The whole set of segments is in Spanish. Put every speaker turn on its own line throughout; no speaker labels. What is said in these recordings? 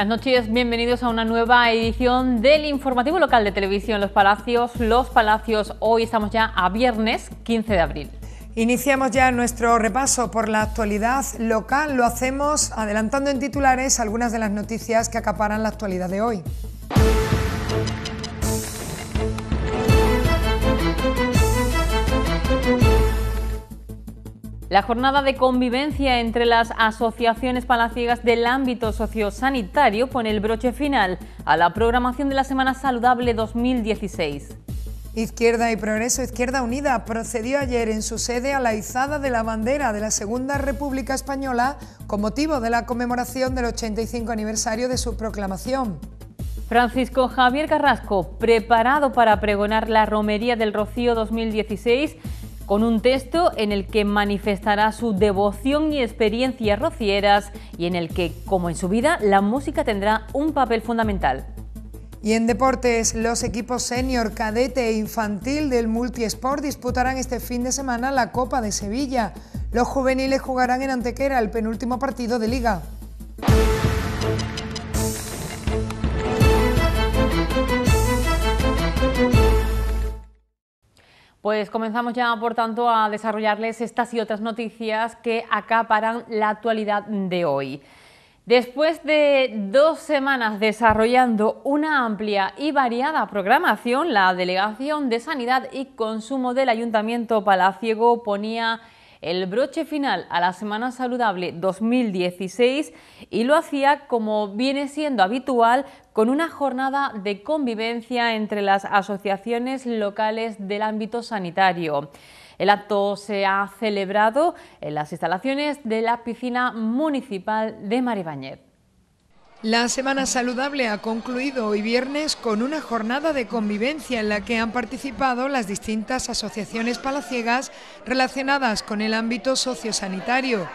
Buenas noches, bienvenidos a una nueva edición del informativo local de televisión Los Palacios. Los Palacios, hoy estamos ya a viernes 15 de abril.
Iniciamos ya nuestro repaso por la actualidad local. Lo hacemos adelantando en titulares algunas de las noticias que acaparan la actualidad de hoy.
La jornada de convivencia entre las asociaciones palaciegas del ámbito sociosanitario pone el broche final a la programación de la Semana Saludable 2016.
Izquierda y Progreso Izquierda Unida procedió ayer en su sede a la izada de la bandera de la Segunda República Española con motivo de la conmemoración del 85 aniversario de su proclamación.
Francisco Javier Carrasco, preparado para pregonar la Romería del Rocío 2016, con un texto en el que manifestará su devoción y experiencias rocieras y en el que, como en su vida, la música tendrá un papel fundamental. Y en
deportes, los equipos senior, cadete e infantil del Multisport disputarán este fin de semana la Copa de Sevilla. Los juveniles jugarán en Antequera el penúltimo partido de
liga. Pues comenzamos ya, por tanto, a desarrollarles estas y otras noticias que acaparan la actualidad de hoy. Después de dos semanas desarrollando una amplia y variada programación, la Delegación de Sanidad y Consumo del Ayuntamiento Palaciego ponía el broche final a la Semana Saludable 2016 y lo hacía como viene siendo habitual con una jornada de convivencia entre las asociaciones locales del ámbito sanitario. El acto se ha celebrado en las instalaciones de la piscina municipal de Maribañez.
La Semana Saludable ha concluido hoy viernes con una jornada de convivencia en la que han participado las distintas asociaciones palaciegas relacionadas con el ámbito sociosanitario.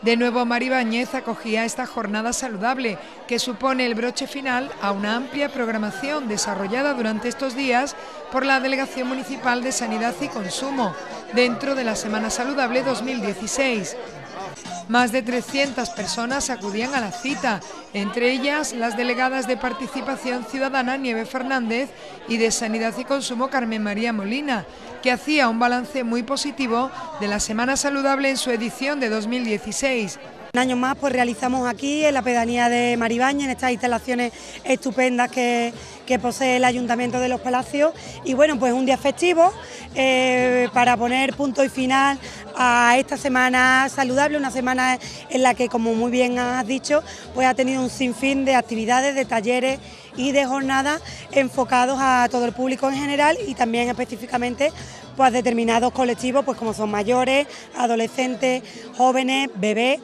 De nuevo, Maribáñez acogía esta jornada saludable, que supone el broche final a una amplia programación desarrollada durante estos días por la Delegación Municipal de Sanidad y Consumo, dentro de la Semana Saludable 2016. Más de 300 personas acudían a la cita, entre ellas las delegadas de Participación Ciudadana Nieve Fernández y de Sanidad y Consumo Carmen María Molina, que hacía un balance muy
positivo de la Semana Saludable en su edición de 2016. Un año más pues realizamos aquí en la pedanía de Maribaña, en estas instalaciones estupendas que, posee el Ayuntamiento de los Palacios. Y bueno, pues un día festivo eh, para poner punto y final a esta semana saludable, una semana en la que, como muy bien has dicho, pues ha tenido un sinfín de actividades, de talleres y de jornadas enfocados a todo el público en general y también específicamente pues, determinados colectivos, pues como son mayores, adolescentes, jóvenes, bebés.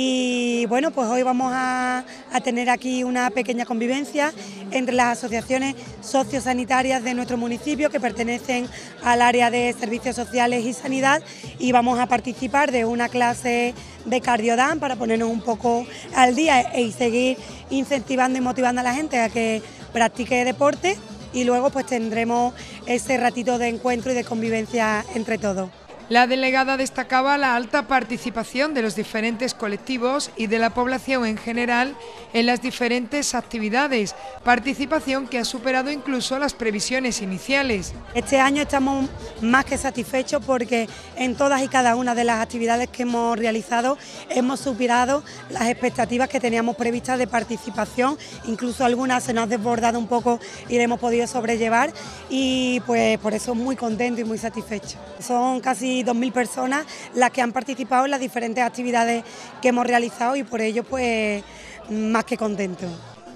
Y bueno, pues hoy vamos a, tener aquí una pequeña convivencia entre las asociaciones sociosanitarias de nuestro municipio que pertenecen al área de servicios sociales y sanidad y vamos a participar de una clase de cardiodán para ponernos un poco al día e y seguir incentivando y motivando a la gente a que practique deporte y luego pues tendremos ese ratito de encuentro y de convivencia entre todos.
La delegada destacaba la alta participación de los diferentes colectivos y de la población en general en las diferentes actividades, participación que ha superado
incluso las previsiones iniciales. Este año estamos más que satisfechos porque en todas y cada una de las actividades que hemos realizado hemos superado las expectativas que teníamos previstas de participación, incluso algunas se nos han desbordado un poco y le hemos podido sobrellevar y pues por eso muy contento y muy satisfecho. Son casi dos 2.000 personas las que han participado en las diferentes actividades que hemos realizado y por ello pues más que contento".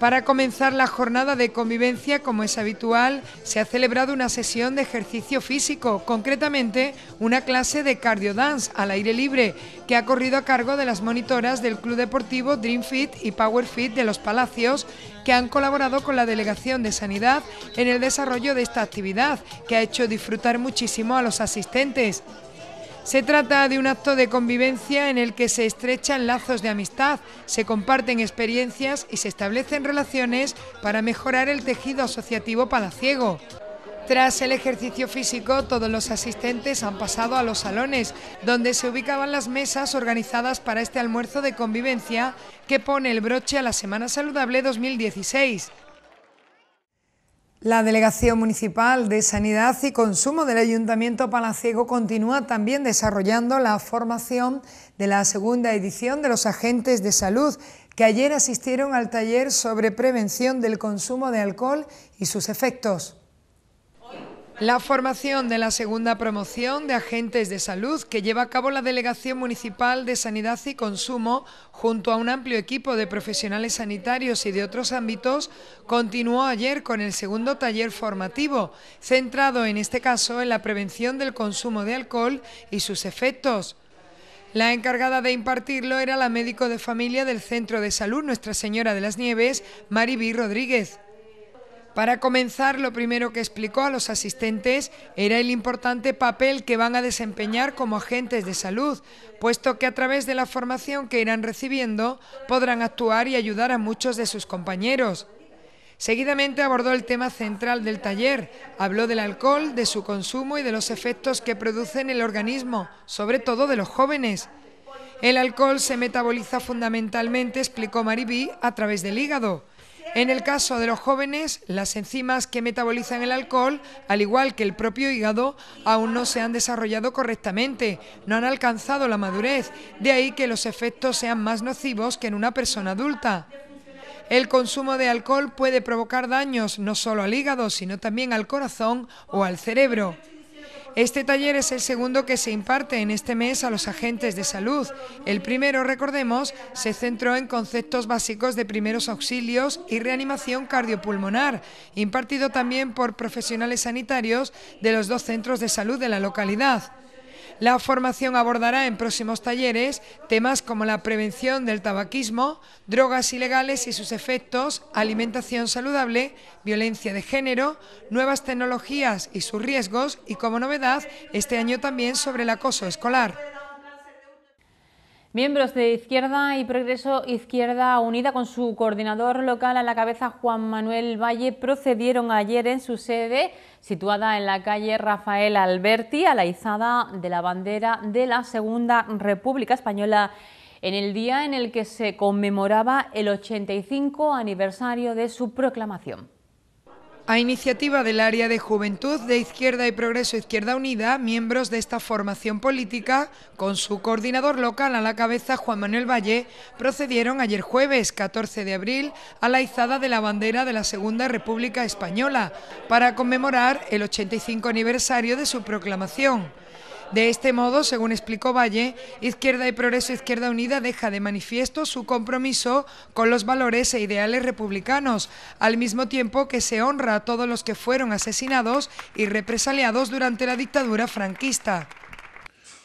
Para comenzar la jornada de convivencia,
como es habitual, se ha celebrado una sesión de ejercicio físico, concretamente una clase de cardio dance al aire libre, que ha corrido a cargo de las monitoras del Club Deportivo DreamFit y PowerFit de Los Palacios, que han colaborado con la Delegación de Sanidad en el desarrollo de esta actividad, que ha hecho disfrutar muchísimo a los asistentes. Se trata de un acto de convivencia en el que se estrechan lazos de amistad, se comparten experiencias y se establecen relaciones para mejorar el tejido asociativo palaciego. Tras el ejercicio físico, todos los asistentes han pasado a los salones, donde se ubicaban las mesas organizadas para este almuerzo de convivencia que pone el broche a la Semana Saludable 2016. La Delegación Municipal de Sanidad y Consumo del Ayuntamiento Palaciego continúa también desarrollando la formación de la segunda edición de los agentes de salud que ayer asistieron al taller sobre prevención del consumo de alcohol y sus efectos. La formación de la segunda promoción de agentes de salud que lleva a cabo la Delegación Municipal de Sanidad y Consumo, junto a un amplio equipo de profesionales sanitarios y de otros ámbitos, continuó ayer con el segundo taller formativo, centrado en este caso en la prevención del consumo de alcohol y sus efectos. La encargada de impartirlo era la médico de familia del Centro de Salud Nuestra Señora de las Nieves, Mariby Rodríguez. Para comenzar, lo primero que explicó a los asistentes era el importante papel que van a desempeñar como agentes de salud, puesto que a través de la formación que irán recibiendo podrán actuar y ayudar a muchos de sus compañeros. Seguidamente abordó el tema central del taller, habló del alcohol, de su consumo y de los efectos que produce en el organismo, sobre todo de los jóvenes. El alcohol se metaboliza fundamentalmente, explicó Maribí, a través del hígado en el caso de los jóvenes, las enzimas que metabolizan el alcohol, al igual que el propio hígado, aún no se han desarrollado correctamente, no han alcanzado la madurez, de ahí que los efectos sean más nocivos que en una persona adulta. El consumo de alcohol puede provocar daños no solo al hígado, sino también al corazón o al cerebro. Este taller es el segundo que se imparte en este mes a los agentes de salud. El primero, recordemos, se centró en conceptos básicos de primeros auxilios y reanimación cardiopulmonar, impartido también por profesionales sanitarios de los dos centros de salud de la localidad. La formación abordará en próximos talleres temas como la prevención del tabaquismo, drogas ilegales y sus efectos, alimentación saludable, violencia de género, nuevas tecnologías y sus riesgos y como novedad este año también sobre el acoso escolar.
Miembros de Izquierda y Progreso Izquierda Unida con su coordinador local a la cabeza Juan Manuel Valle procedieron ayer en su sede situada en la calle Rafael Alberti, a la izada de la bandera de la Segunda República Española en el día en el que se conmemoraba el 85 aniversario de su proclamación.
A iniciativa del Área de Juventud de Izquierda y Progreso Izquierda Unida, miembros de esta formación política, con su coordinador local a la cabeza Juan Manuel Valle, procedieron ayer jueves 14 de abril a la izada de la bandera de la Segunda República Española para conmemorar el 85 aniversario de su proclamación. De este modo, según explicó Valle, Izquierda y Progreso e Izquierda Unida deja de manifiesto su compromiso con los valores e ideales republicanos, al mismo tiempo que se honra a todos los que fueron asesinados y represaliados durante la dictadura franquista.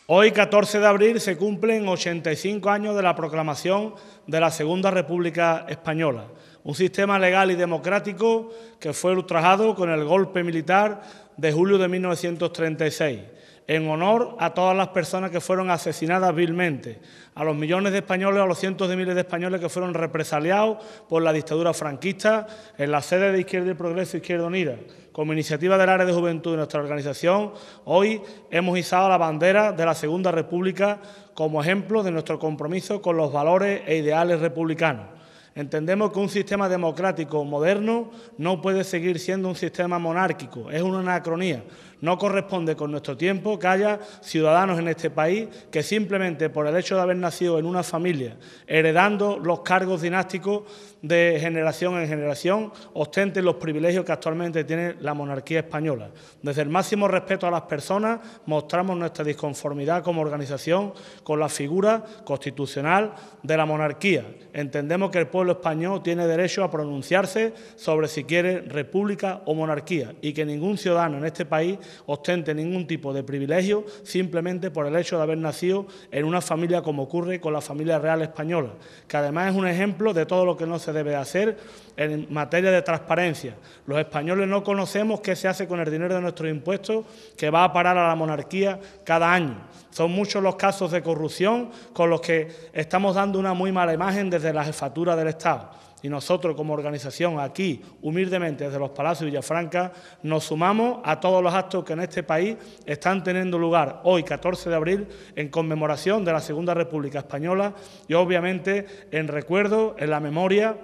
Hoy, 14 de abril, se cumplen 85 años de la proclamación de la Segunda República Española, un sistema legal y democrático que fue ultrajado con el golpe militar de julio de 1936 en honor a todas las personas que fueron asesinadas vilmente, a los millones de españoles, a los cientos de miles de españoles que fueron represaliados por la dictadura franquista en la sede de Izquierda y Progreso e Izquierda Unida. Como iniciativa del área de juventud de nuestra organización, hoy hemos izado la bandera de la Segunda República como ejemplo de nuestro compromiso con los valores e ideales republicanos. Entendemos que un sistema democrático moderno no puede seguir siendo un sistema monárquico, es una anacronía. No corresponde con nuestro tiempo que haya ciudadanos en este país que simplemente por el hecho de haber nacido en una familia, heredando los cargos dinásticos de generación en generación, ostenten los privilegios que actualmente tiene la monarquía española. Desde el máximo respeto a las personas, mostramos nuestra disconformidad como organización con la figura constitucional de la monarquía. Entendemos que el pueblo español tiene derecho a pronunciarse sobre si quiere república o monarquía y que ningún ciudadano en este país ostente ningún tipo de privilegio simplemente por el hecho de haber nacido en una familia como ocurre con la familia real española, que además es un ejemplo de todo lo que no se debe hacer en materia de transparencia. Los españoles no conocemos qué se hace con el dinero de nuestros impuestos que va a parar a la monarquía cada año. Son muchos los casos de corrupción con los que estamos dando una muy mala imagen desde la jefatura del Estado y nosotros como organización aquí, humildemente desde los Palacios de Villafranca, nos sumamos a todos los actos que en este país están teniendo lugar hoy, 14 de abril, en conmemoración de la Segunda República Española y obviamente en recuerdo, en la memoria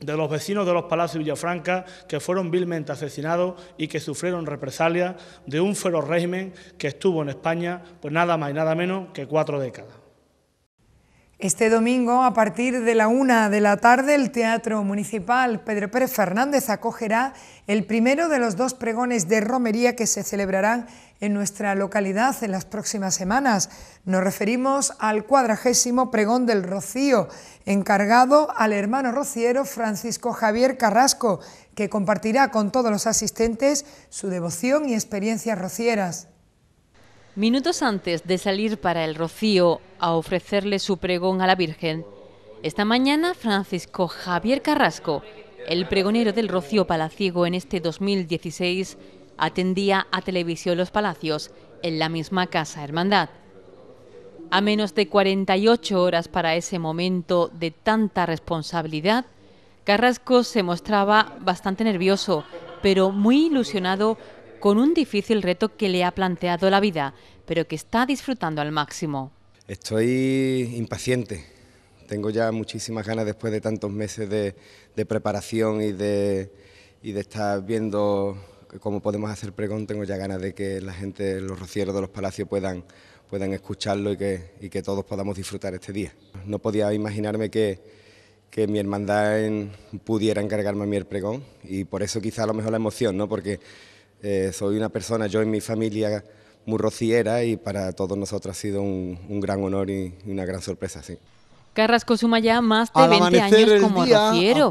de los vecinos de los Palacios de Villafranca que fueron vilmente asesinados y que sufrieron represalias de un feroz régimen que estuvo en España pues nada más y nada menos que cuatro décadas. Este domingo, a partir de
la una de la tarde, el Teatro Municipal Pedro Pérez Fernández acogerá el primero de los dos pregones de romería que se celebrarán en nuestra localidad en las próximas semanas. Nos referimos al cuadragésimo pregón del Rocío, encargado al hermano rociero Francisco Javier Carrasco, que compartirá con todos los asistentes su devoción y experiencias rocieras.
Minutos antes de salir para el Rocío a ofrecerle su pregón a la Virgen, esta mañana Francisco Javier Carrasco, el pregonero del Rocío Palaciego en este 2016, atendía a Televisión Los Palacios en la misma casa hermandad. A menos de 48 horas para ese momento de tanta responsabilidad, Carrasco se mostraba bastante nervioso, pero muy ilusionado con un difícil reto que le ha planteado la vida, pero que está disfrutando al máximo.
Estoy impaciente. Tengo ya muchísimas ganas después de tantos meses de, preparación y de, y de estar viendo cómo podemos hacer pregón. Tengo ya ganas de que la gente, los rocieros de los palacios puedan, puedan escucharlo y que, que todos podamos disfrutar este día. No podía imaginarme que, mi hermandad pudiera encargarme a mí el pregón y por eso quizá a lo mejor la emoción, ¿no? porque eh, soy una persona, yo en mi familia, muy rociera y para todos nosotros ha sido un, gran honor y una gran sorpresa,
Carrasco suma ya más de 20 años como rociero.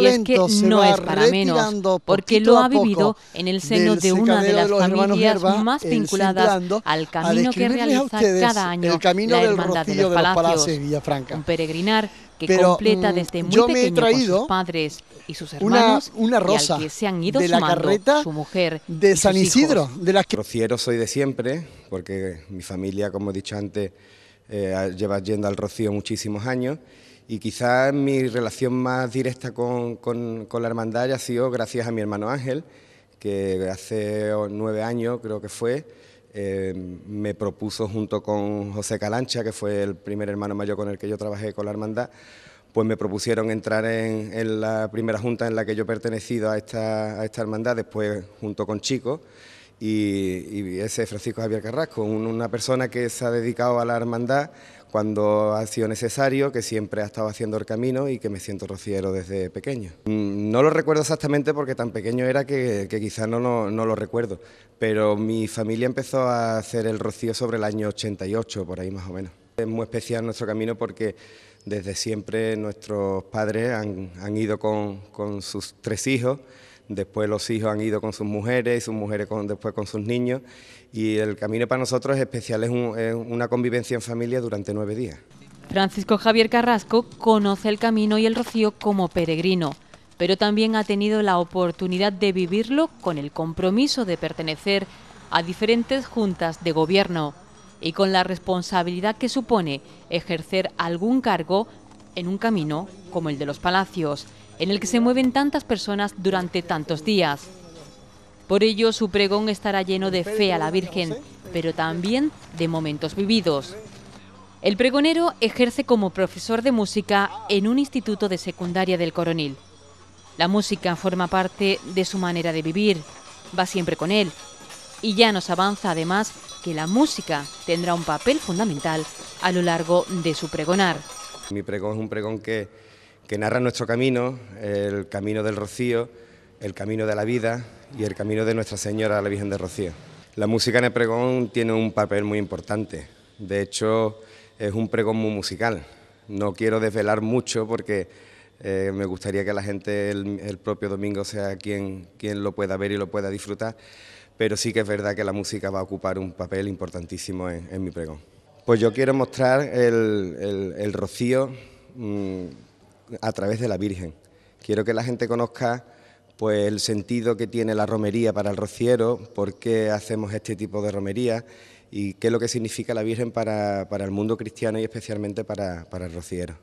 y es que no es para menos, porque lo ha vivido en el seno de una de las familias más vinculadas al camino que realiza cada año el camino la Hermandad de los, Palacios, de un peregrinar que completa mm, desde muy pequeños... pequeño con sus padres y sus hermanos una, rosa y al que se han ido de la carreta su mujer de San Isidro.
De las que... Rociero soy de siempre, porque mi familia, como he dicho antes, eh, ...lleva llevas yendo al Rocío muchísimos años y quizás mi relación más directa con, la hermandad ha sido gracias a mi hermano Ángel, que hace nueve años creo que fue, eh, me propuso junto con José Calancha, que fue el primer hermano mayor con el que yo trabajé con la hermandad, pues me propusieron entrar en, la primera junta en la que yo he pertenecido a esta, a esta hermandad, después junto con Chico y, ese es Francisco Javier Carrasco, una persona que se ha dedicado a la hermandad cuando ha sido necesario, que siempre ha estado haciendo el camino y que me siento rociero desde pequeño. Mm, no lo recuerdo exactamente porque tan pequeño era que, quizás no, no, lo recuerdo, pero mi familia empezó a hacer el rocío sobre el año 88, por ahí más o menos. Es muy especial nuestro camino porque desde siempre nuestros padres han, ido con, con sus tres hijos después los hijos han ido con sus mujeres y sus mujeres después con sus niños. Y el camino para nosotros es especial, es una convivencia en familia durante nueve días.
Francisco Javier Carrasco conoce el camino y el rocío como peregrino, pero también ha tenido la oportunidad de vivirlo con el compromiso de pertenecer a diferentes juntas de gobierno y con la responsabilidad que supone ejercer algún cargo en un camino como el de los palacios en el que se mueven tantas personas durante tantos días. Por ello, su pregón estará lleno de fe a la Virgen, pero también de momentos vividos. El pregonero ejerce como profesor de música en un instituto de secundaria del Coronil. La música forma parte de su manera de vivir, va siempre con él, y ya nos avanza además que la música tendrá un papel fundamental a lo largo de su pregonar.
Mi pregón es un pregón que que narra nuestro camino, el camino del Rocío, el camino de la vida y el camino de Nuestra Señora la Virgen de Rocío. La música en el pregón tiene un papel muy importante, de hecho es un pregón muy musical. No quiero desvelar mucho porque eh, me gustaría que la gente el, propio domingo sea quien, quien lo pueda ver y lo pueda disfrutar, pero sí que es verdad que la música va a ocupar un papel importantísimo en, mi pregón. Pues yo quiero mostrar el, rocío mm, a través de la Virgen. Quiero que la gente conozca pues el sentido que tiene la romería para el rociero, por qué hacemos este tipo de romería y qué es lo que significa la Virgen para, el mundo cristiano y especialmente para, el rociero.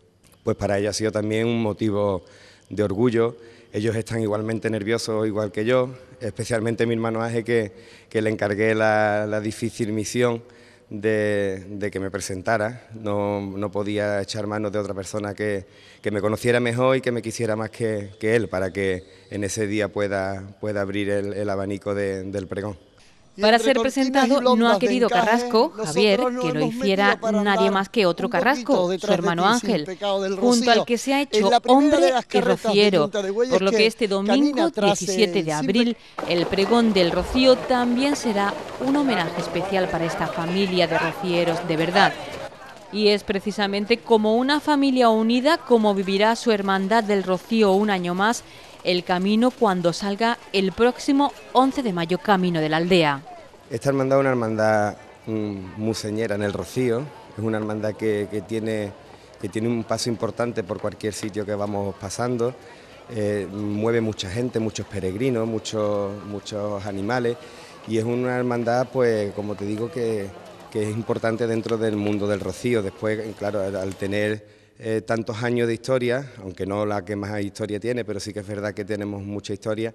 Pues para ella ha sido también un motivo de orgullo. Ellos están igualmente nerviosos, igual que yo, especialmente mi hermano Aje, que, que le encargué la, la difícil misión de, que me presentara. No, podía echar manos de otra persona que, me conociera mejor y que me quisiera más que, él para que en ese día pueda, pueda abrir el, abanico del pregón.
Para ser presentado no ha querido Carrasco, Javier, que lo hiciera nadie más que otro Carrasco, su hermano Ángel, junto al que se ha hecho hombre y rociero, por lo que este domingo 17 de abril el pregón del Rocío también será un homenaje especial para esta familia de rocieros de verdad. Y es precisamente como una familia unida como vivirá su hermandad del Rocío un año más el camino cuando salga el próximo 11 de mayo Camino de la Aldea.
Esta hermandad es una hermandad mm, museñera en el Rocío, es una hermandad que, tiene, que tiene un paso importante por cualquier sitio que vamos pasando. Eh, mueve mucha gente, muchos peregrinos, muchos, muchos animales y es una hermandad, pues como te digo, que, que es importante dentro del mundo del rocío. Después, claro, al tener eh, tantos años de historia, aunque no la que más historia tiene, pero sí que es verdad que tenemos mucha historia,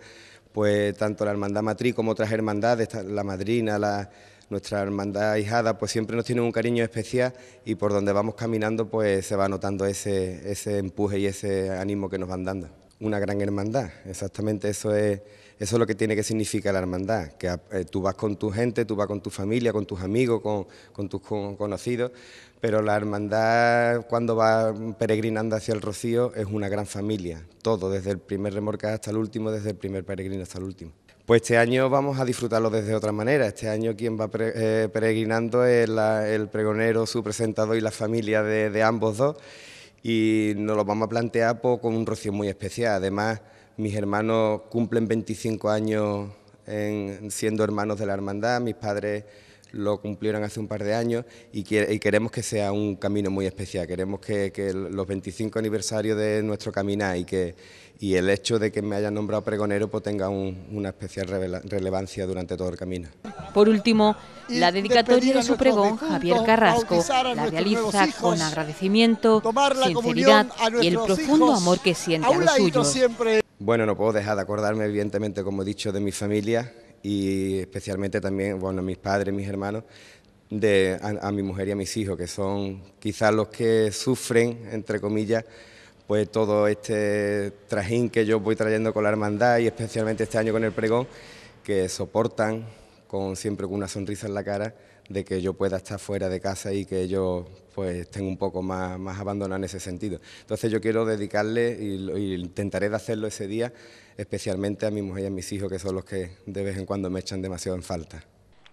pues tanto la hermandad matriz como otras hermandades, la madrina, la, nuestra hermandad ahijada, pues siempre nos tienen un cariño especial y por donde vamos caminando pues se va notando ese, ese empuje y ese ánimo que nos van dando. Una gran hermandad, exactamente eso es, eso lo que tiene que significar la hermandad, que eh, tú vas con tu gente, tú vas con tu familia, con tus amigos, con, tus conocidos, pero la hermandad cuando va peregrinando hacia el Rocío es una gran familia, todo, desde el primer remorca hasta el último, desde el primer peregrino hasta el último. Pues este año vamos a disfrutarlo desde otra manera, este año quien va eh, peregrinando es el pregonero, su presentador y la familia de, ambos dos y nos lo vamos a plantear pues, con un Rocío muy especial, además mis hermanos cumplen 25 años en, siendo hermanos de la hermandad, mis padres lo cumplieron hace un par de años y, queremos que sea un camino muy especial. Queremos que, los 25 aniversarios de nuestro caminar y que y el hecho de que me hayan nombrado pregonero pues tenga una especial relevancia durante todo el camino.
Por último, la dedicatoria de su pregón, Javier Carrasco, la realiza con agradecimiento, sinceridad y el profundo amor que siente a, los suyos.
Bueno, no puedo dejar de acordarme, evidentemente, como he dicho, de mi familia y especialmente también, bueno, a mis padres, mis hermanos, de, a, a, mi mujer y a mis hijos, que son quizás los que sufren, entre comillas, pues todo este trajín que yo voy trayendo con la hermandad y especialmente este año con el pregón, que soportan con siempre con una sonrisa en la cara de que yo pueda estar fuera de casa y que ellos pues estén un poco más, más abandonados en ese sentido. Entonces yo quiero dedicarle y, intentaré hacerlo ese día especialmente a mi mujer y a mis hijos que son los que de vez en cuando me echan demasiado en falta.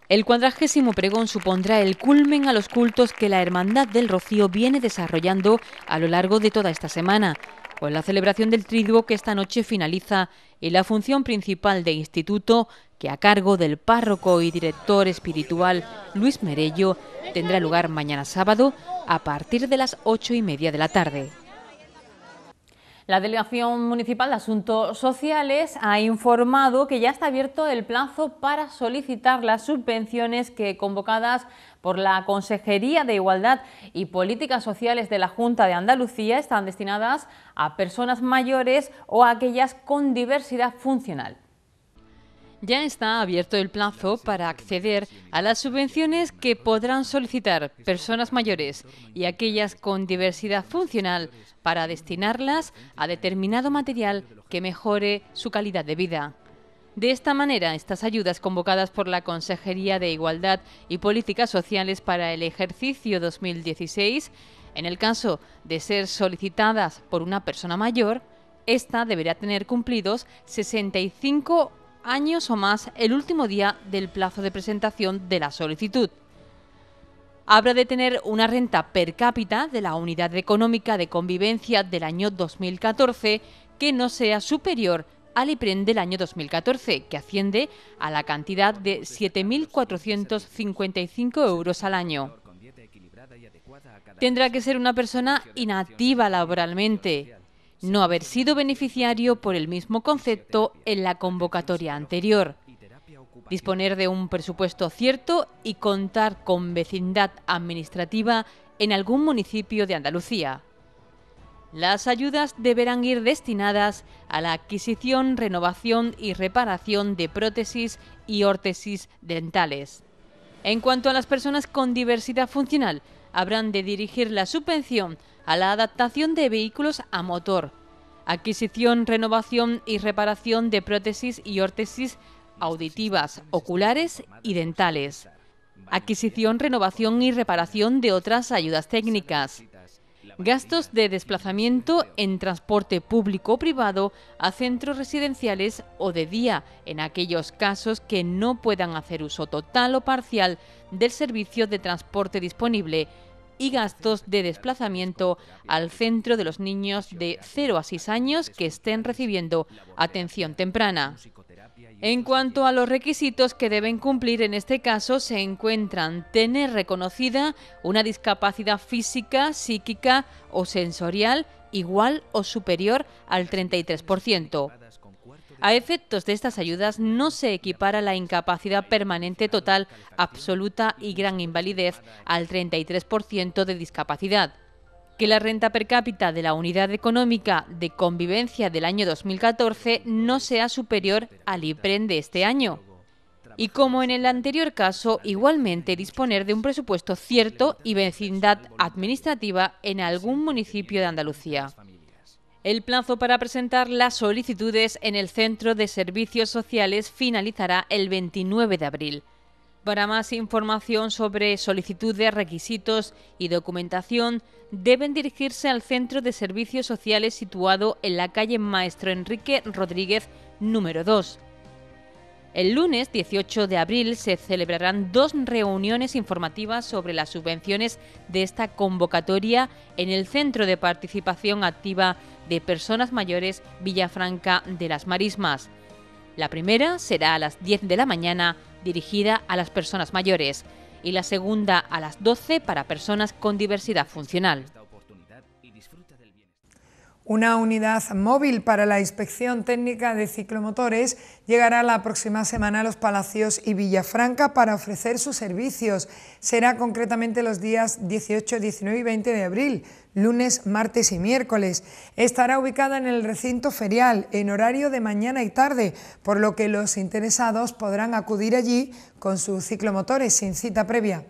El cuadragésimo pregón supondrá el culmen a los cultos que la Hermandad del Rocío viene desarrollando a lo largo de toda esta semana. Con la celebración del triduo que esta noche finaliza y la función principal de instituto, que a cargo del párroco y director espiritual Luis Merello tendrá lugar mañana sábado a partir de las ocho y media de la tarde. La Delegación Municipal de Asuntos Sociales ha informado que ya está abierto el plazo para solicitar las subvenciones que convocadas por la Consejería de Igualdad y Políticas Sociales de la Junta de Andalucía están destinadas a personas mayores o a aquellas con diversidad funcional ya está abierto el plazo para acceder a las subvenciones que podrán solicitar personas mayores y aquellas con diversidad funcional para destinarlas a determinado material que mejore su calidad de vida. De esta manera, estas ayudas convocadas por la Consejería de Igualdad y Políticas Sociales para el ejercicio 2016, en el caso de ser solicitadas por una persona mayor, esta deberá tener cumplidos 65 años o más el último día del plazo de presentación de la solicitud. Habrá de tener una renta per cápita de la unidad económica de convivencia del año 2014 que no sea superior al IPREN del año 2014, que asciende a la cantidad de 7.455 euros al año. Tendrá que ser una persona inactiva laboralmente, no haber sido beneficiario por el mismo concepto en la convocatoria anterior. Disponer de un presupuesto cierto y contar con vecindad administrativa en algún municipio de Andalucía. Las ayudas deberán ir destinadas a la adquisición, renovación y reparación de prótesis y órtesis dentales. En cuanto a las personas con diversidad funcional, habrán de dirigir la subvención a la adaptación de vehículos a motor, adquisición, renovación y reparación de prótesis y órtesis auditivas, oculares y dentales, adquisición, renovación y reparación de otras ayudas técnicas, gastos de desplazamiento en transporte público o privado a centros residenciales o de día, en aquellos casos que no puedan hacer uso total o parcial del servicio de transporte disponible y gastos de desplazamiento al centro de los niños de 0 a 6 años que estén recibiendo atención temprana. En cuanto a los requisitos que deben cumplir en este caso, se encuentran tener reconocida una discapacidad física, psíquica o sensorial igual o superior al 33%, a efectos de estas ayudas no se equipara la incapacidad permanente total, absoluta y gran invalidez al 33% de discapacidad que la renta per cápita de la unidad económica de convivencia del año 2014 no sea superior al IPREN de este año. Y como en el anterior caso, igualmente disponer de un presupuesto cierto y vecindad administrativa en algún municipio de Andalucía. El plazo para presentar las solicitudes en el Centro de Servicios Sociales finalizará el 29 de abril. Para más información sobre solicitudes, requisitos y documentación, deben dirigirse al Centro de Servicios Sociales situado en la calle Maestro Enrique Rodríguez número 2. El lunes 18 de abril se celebrarán dos reuniones informativas sobre las subvenciones de esta convocatoria en el Centro de Participación Activa de personas mayores Villafranca de las Marismas. La primera será a las 10 de la mañana dirigida a las personas mayores y la segunda a las 12 para personas con diversidad funcional. Una
unidad móvil para la inspección técnica de ciclomotores llegará la próxima semana a los Palacios y Villafranca para ofrecer sus servicios. Será concretamente los días 18, 19 y 20 de abril, lunes, martes y miércoles. Estará ubicada en el recinto ferial en horario de mañana y tarde, por lo que los interesados podrán acudir allí con sus ciclomotores sin cita previa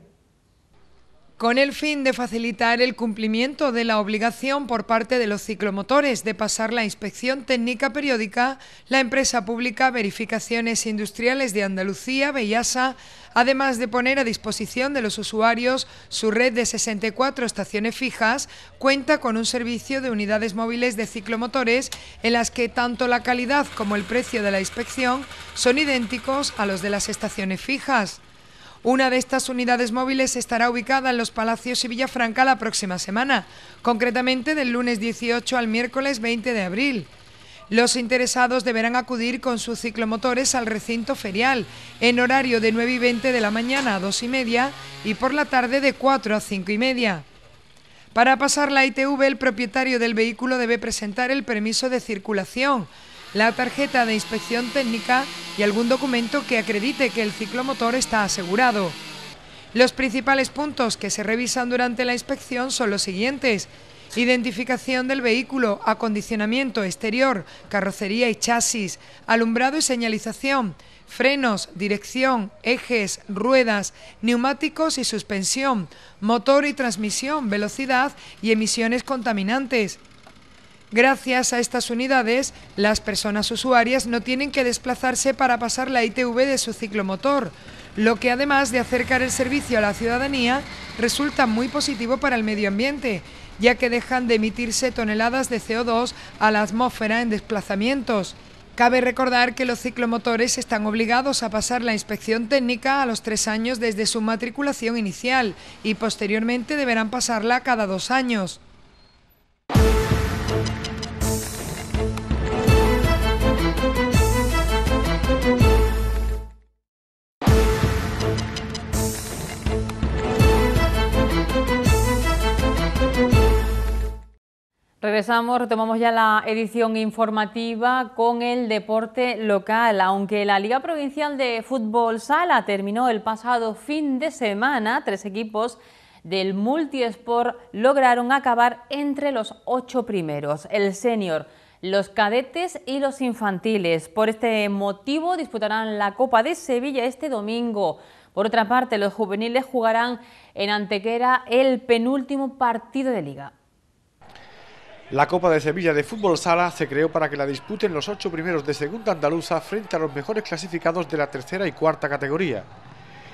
con el fin de facilitar el cumplimiento de la obligación por parte de los ciclomotores de pasar la inspección técnica periódica, la empresa pública Verificaciones Industriales de Andalucía, Bellasa, además de poner a disposición de los usuarios su red de 64 estaciones fijas, cuenta con un servicio de unidades móviles de ciclomotores en las que tanto la calidad como el precio de la inspección son idénticos a los de las estaciones fijas. Una de estas unidades móviles estará ubicada en los Palacios y Villafranca la próxima semana, concretamente del lunes 18 al miércoles 20 de abril. Los interesados deberán acudir con sus ciclomotores al recinto ferial en horario de 9 y 20 de la mañana a 2 y media y por la tarde de 4 a 5 y media. Para pasar la ITV, el propietario del vehículo debe presentar el permiso de circulación, la tarjeta de inspección técnica y algún documento que acredite que el ciclomotor está asegurado. Los principales puntos que se revisan durante la inspección son los siguientes. Identificación del vehículo, acondicionamiento exterior, carrocería y chasis, alumbrado y señalización, frenos, dirección, ejes, ruedas, neumáticos y suspensión, motor y transmisión, velocidad y emisiones contaminantes. Gracias a estas unidades, las personas usuarias no tienen que desplazarse para pasar la ITV de su ciclomotor, lo que además de acercar el servicio a la ciudadanía, resulta muy positivo para el medio ambiente, ya que dejan de emitirse toneladas de CO2 a la atmósfera en desplazamientos. Cabe recordar que los ciclomotores están obligados a pasar la inspección técnica a los tres años desde su matriculación inicial y posteriormente deberán pasarla cada dos años.
Regresamos, retomamos ya la edición informativa con el deporte local. Aunque la Liga Provincial de Fútbol Sala terminó el pasado fin de semana, tres equipos del multiesport lograron acabar entre los ocho primeros, el senior, los cadetes y los infantiles. Por este motivo disputarán la Copa de Sevilla este domingo. Por otra parte, los juveniles jugarán en Antequera el penúltimo partido de liga.
La Copa de Sevilla de Fútbol Sala se creó para que la disputen los ocho primeros de segunda andaluza frente a los mejores clasificados de la tercera y cuarta categoría.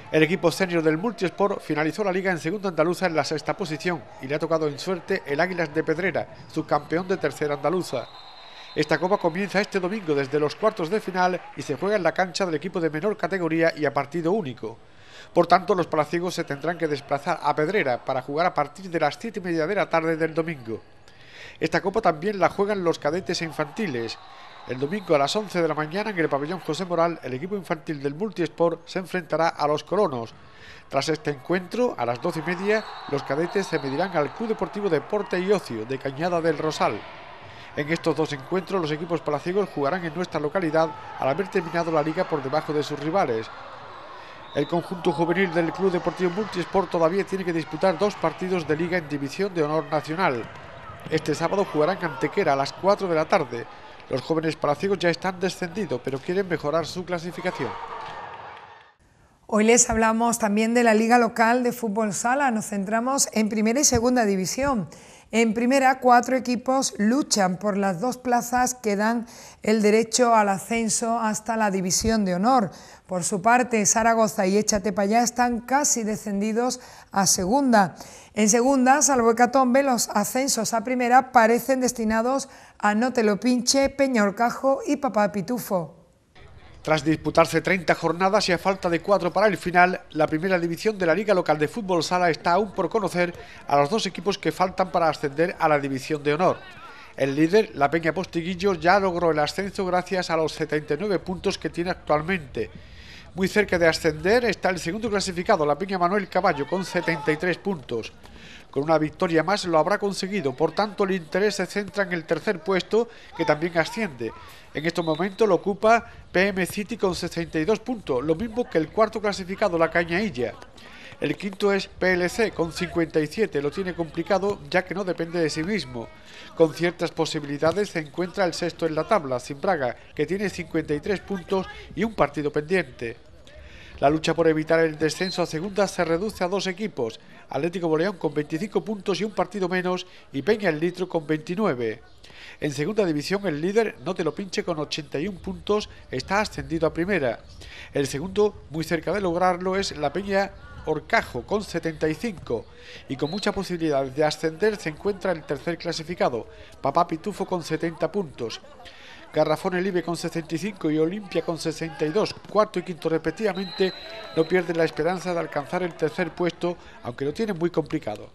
El equipo senior del Multisport finalizó la liga en segunda andaluza en la sexta posición y le ha tocado en suerte el Águilas de Pedrera, subcampeón de tercera andaluza. Esta copa comienza este domingo desde los cuartos de final y se juega en la cancha del equipo de menor categoría y a partido único. Por tanto, los palaciegos se tendrán que desplazar a Pedrera para jugar a partir de las siete y media de la tarde del domingo. Esta copa también la juegan los cadetes infantiles. El domingo a las 11 de la mañana en el pabellón José Moral, el equipo infantil del Multisport se enfrentará a los colonos. Tras este encuentro, a las 12 y media, los cadetes se medirán al Club Deportivo Deporte y Ocio de Cañada del Rosal. En estos dos encuentros, los equipos palaciegos jugarán en nuestra localidad al haber terminado la liga por debajo de sus rivales. El conjunto juvenil del Club Deportivo Multisport todavía tiene que disputar dos partidos de liga en División de Honor Nacional. Este sábado jugarán Cantequera a las 4 de la tarde. Los jóvenes palaciegos ya están descendidos, pero quieren mejorar su clasificación.
Hoy les hablamos también de la Liga Local de Fútbol Sala. Nos centramos en Primera y Segunda División. En primera, cuatro equipos luchan por las dos plazas que dan el derecho al ascenso hasta la división de honor. Por su parte, Zaragoza y allá están casi descendidos a segunda. En segunda, salvo Hecatombe, los ascensos a primera parecen destinados a No Te Lo Pinche, Peñorcajo y Papá Pitufo.
Tras disputarse 30 jornadas y a falta de 4 para el final, la primera división de la Liga Local de Fútbol Sala está aún por conocer a los dos equipos que faltan para ascender a la División de Honor. El líder, la Peña Postiguillos, ya logró el ascenso gracias a los 79 puntos que tiene actualmente. Muy cerca de ascender está el segundo clasificado, la Peña Manuel Caballo, con 73 puntos. Con una victoria más lo habrá conseguido, por tanto el interés se centra en el tercer puesto que también asciende. En estos momentos lo ocupa PM City con 62 puntos, lo mismo que el cuarto clasificado, la Cañailla. El quinto es PLC con 57, lo tiene complicado ya que no depende de sí mismo. Con ciertas posibilidades se encuentra el sexto en la tabla, Sin Braga, que tiene 53 puntos y un partido pendiente. La lucha por evitar el descenso a segunda se reduce a dos equipos, Atlético Boleón con 25 puntos y un partido menos y Peña el Litro con 29. En segunda división el líder No Te Lo Pinche con 81 puntos está ascendido a primera. El segundo, muy cerca de lograrlo, es la Peña Orcajo con 75 y con mucha posibilidad de ascender se encuentra el tercer clasificado, Papá Pitufo con 70 puntos. Garrafón el con 65 y Olimpia con 62, cuarto y quinto respectivamente, no pierden la esperanza de alcanzar el tercer puesto, aunque lo tienen muy complicado.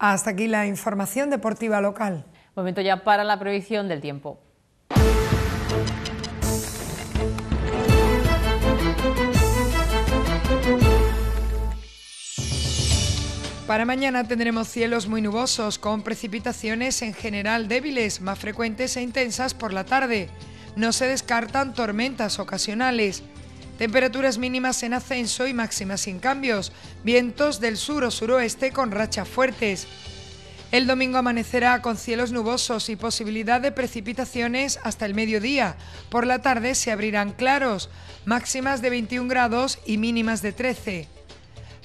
Hasta aquí la información deportiva local.
Momento ya para la previsión del tiempo.
Para mañana tendremos cielos muy nubosos con precipitaciones en general débiles, más frecuentes e intensas por la tarde. No se descartan tormentas ocasionales. Temperaturas mínimas en ascenso y máximas sin cambios. Vientos del sur o suroeste con rachas fuertes. El domingo amanecerá con cielos nubosos y posibilidad de precipitaciones hasta el mediodía. Por la tarde se abrirán claros, máximas de 21 grados y mínimas de 13.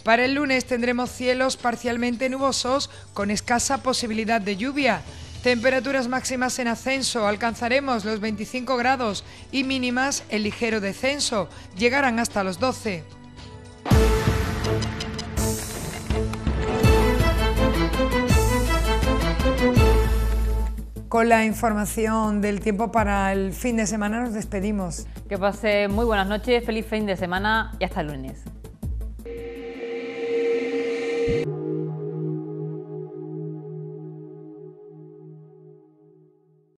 Para el lunes tendremos cielos parcialmente nubosos con escasa posibilidad de lluvia. Temperaturas máximas en ascenso, alcanzaremos los 25 grados y mínimas en ligero descenso, llegarán hasta los 12. Con la información del tiempo para el fin de semana nos
despedimos. Que pase muy buenas noches, feliz fin de semana y hasta el lunes.